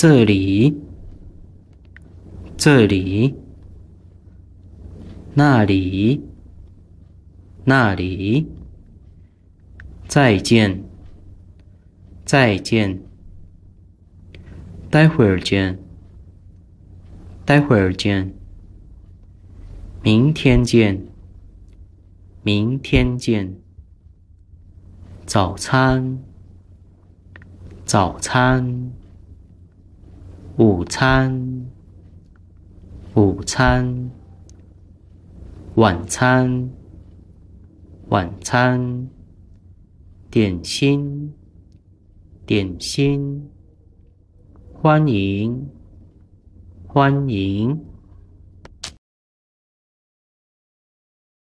这里，这里，那里，那里，再见，再见，待会儿见，待会儿见，明天见，明天见，早餐，早餐。午餐，午餐，晚餐，晚餐，点心，点心，欢迎，欢迎。